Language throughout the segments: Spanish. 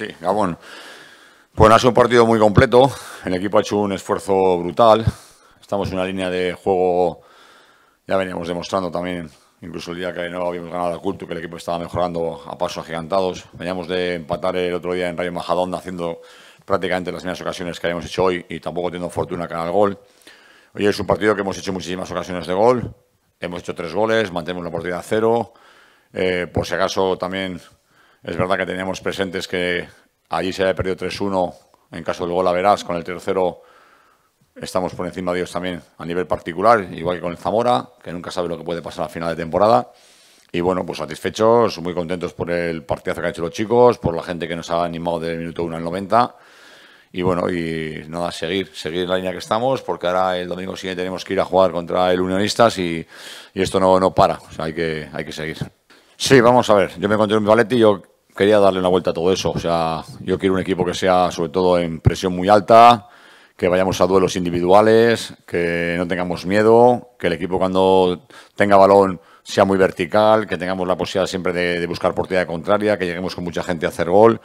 Sí, Gabón. Bueno, ha sido un partido muy completo. El equipo ha hecho un esfuerzo brutal. Estamos en una línea de juego, ya veníamos demostrando también, incluso el día que no habíamos ganado al culto, que el equipo estaba mejorando a pasos agigantados. Veníamos de empatar el otro día en Rayo Majadonda haciendo prácticamente las mismas ocasiones que habíamos hecho hoy y tampoco teniendo fortuna cara el gol. Hoy es un partido que hemos hecho muchísimas ocasiones de gol. Hemos hecho tres goles, mantenemos la oportunidad a cero. Eh, por si acaso también es verdad que teníamos presentes que allí se había perdido 3-1 en caso del gol a Verás. Con el tercero estamos por encima de ellos también a nivel particular, igual que con el Zamora, que nunca sabe lo que puede pasar a final de temporada. Y bueno, pues satisfechos, muy contentos por el partido que han hecho los chicos, por la gente que nos ha animado del minuto 1 al 90. Y bueno, y nada, seguir, seguir en la línea que estamos, porque ahora el domingo siguiente tenemos que ir a jugar contra el Unionistas y, esto no, no para, hay que, hay que seguir. Sí, vamos a ver, yo me encontré un y yo quería darle una vuelta a todo eso. O sea, yo quiero un equipo que sea, sobre todo, en presión muy alta, que vayamos a duelos individuales, que no tengamos miedo, que el equipo cuando tenga balón sea muy vertical, que tengamos la posibilidad siempre de, buscar portería contraria, que lleguemos con mucha gente a hacer gol.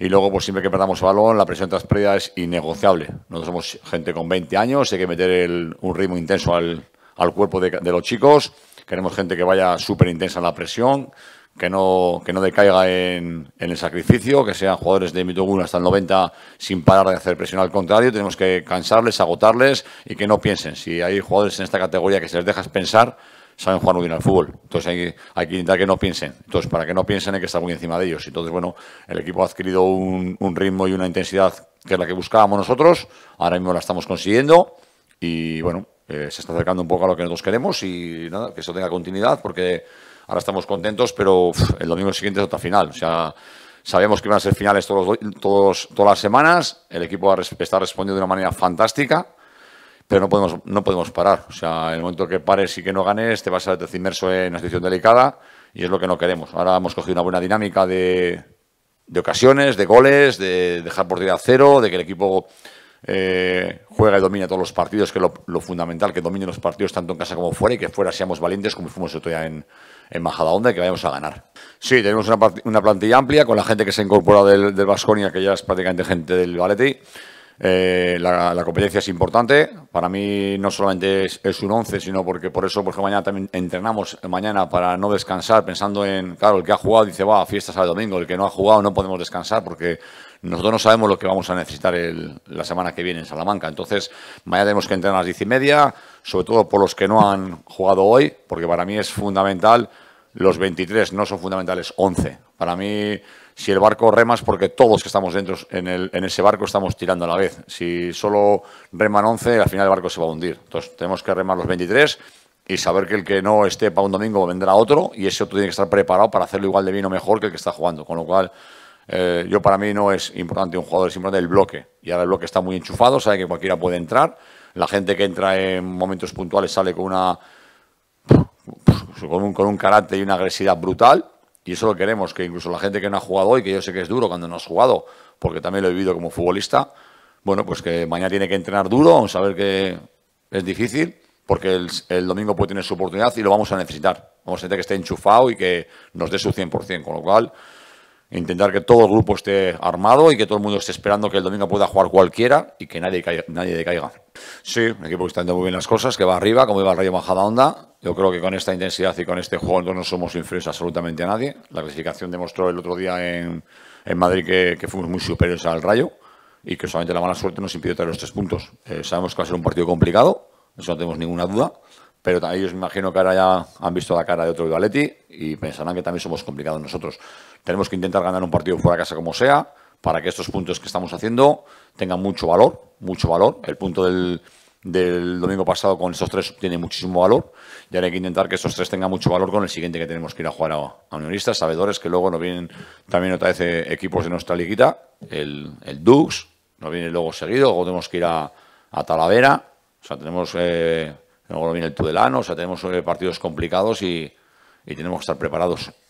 Y luego, pues siempre que perdamos balón, la presión tras pérdida es innegociable. Nosotros somos gente con 20 años, hay que meter un ritmo intenso al, al cuerpo de, de los chicos. Queremos gente que vaya súper intensa en la presión, que no, que no decaiga en, en, el sacrificio, que sean jugadores de uno hasta el 90 sin parar de hacer presión al contrario. Tenemos que cansarles, agotarles y que no piensen. Si hay jugadores en esta categoría que se les dejas pensar, saben jugar muy bien al fútbol. Entonces hay, hay que intentar que no piensen. Entonces, para que no piensen hay que estar muy encima de ellos. Entonces, bueno, el equipo ha adquirido un, un ritmo y una intensidad que es la que buscábamos nosotros. Ahora mismo la estamos consiguiendo y, bueno, eh, se está acercando un poco a lo que nosotros queremos y nada, que eso tenga continuidad porque ahora estamos contentos, pero el domingo siguiente es otra final. O sea, sabemos que van a ser finales todos, todos, todas las semanas, el equipo está respondiendo de una manera fantástica, pero no podemos, no podemos parar. O sea, en el momento que pares y que no ganes, te vas a verte inmerso en una situación delicada y es lo que no queremos. Ahora hemos cogido una buena dinámica de, de ocasiones, de goles, de dejar por a cero, de que el equipo eh, juega y domina todos los partidos, que lo, fundamental, que domine los partidos tanto en casa como fuera y que fuera seamos valientes como fuimos otro día en, en Majadahonda y que vayamos a ganar. Sí, tenemos una, plantilla amplia con la gente que se incorpora incorporado del, del Vasconia, que ya es prácticamente gente del Valeti. Eh, la, competencia es importante. Para mí no solamente es, un 11, sino porque por eso, porque mañana también entrenamos mañana para no descansar, pensando en, claro, el que ha jugado dice, va, fiesta al domingo, el que no ha jugado no podemos descansar porque nosotros no sabemos lo que vamos a necesitar la semana que viene en Salamanca. Entonces, mañana tenemos que entrar a las diez y media, sobre todo por los que no han jugado hoy, porque para mí es fundamental, los 23 no son fundamentales, 11. Para mí, si el barco rema es porque todos que estamos dentro en, en ese barco estamos tirando a la vez. Si solo reman 11, al final el barco se va a hundir. Entonces, tenemos que remar los 23 y saber que el que no esté para un domingo vendrá otro y ese otro tiene que estar preparado para hacerlo igual de bien o mejor que el que está jugando. Con lo cual, eh, yo para mí no es importante un jugador, es importante el bloque. Y ahora el bloque está muy enchufado, sabe que cualquiera puede entrar. La gente que entra en momentos puntuales sale con una con un, carácter y una agresividad brutal. Y eso lo queremos, que incluso la gente que no ha jugado hoy, que yo sé que es duro cuando no has jugado, porque también lo he vivido como futbolista, bueno, pues que mañana tiene que entrenar duro, saber que es difícil, porque el, domingo puede tener su oportunidad y lo vamos a necesitar. Vamos a necesitar que esté enchufado y que nos dé su 100%, con lo cual intentar que todo el grupo esté armado y que todo el mundo esté esperando que el domingo pueda jugar cualquiera y que nadie, caiga, nadie caiga Sí, el equipo está haciendo muy bien las cosas, que va arriba, como iba el Rayo Bajada Onda. Yo creo que con esta intensidad y con este juego no somos inferiores absolutamente a nadie. La clasificación demostró el otro día en, Madrid que, fuimos muy superiores al Rayo y que solamente la mala suerte nos impidió traer los tres puntos. Eh, sabemos que va a ser un partido complicado, eso no tenemos ninguna duda pero ellos me imagino que ahora ya han visto la cara de otro Vidaletti y pensarán que también somos complicados nosotros. Tenemos que intentar ganar un partido fuera de casa como sea, para que estos puntos que estamos haciendo tengan mucho valor, mucho valor. El punto del, domingo pasado con estos tres tiene muchísimo valor y ahora hay que intentar que estos tres tengan mucho valor con el siguiente que tenemos que ir a jugar a, a Unionistas, sabedores que luego nos vienen también otra vez eh, equipos de nuestra liguita, el, el Dux, nos viene luego seguido, luego tenemos que ir a, Talavera, o sea, tenemos... Eh, luego viene el Tudelano, o sea, tenemos eh, partidos complicados y, y tenemos que estar preparados.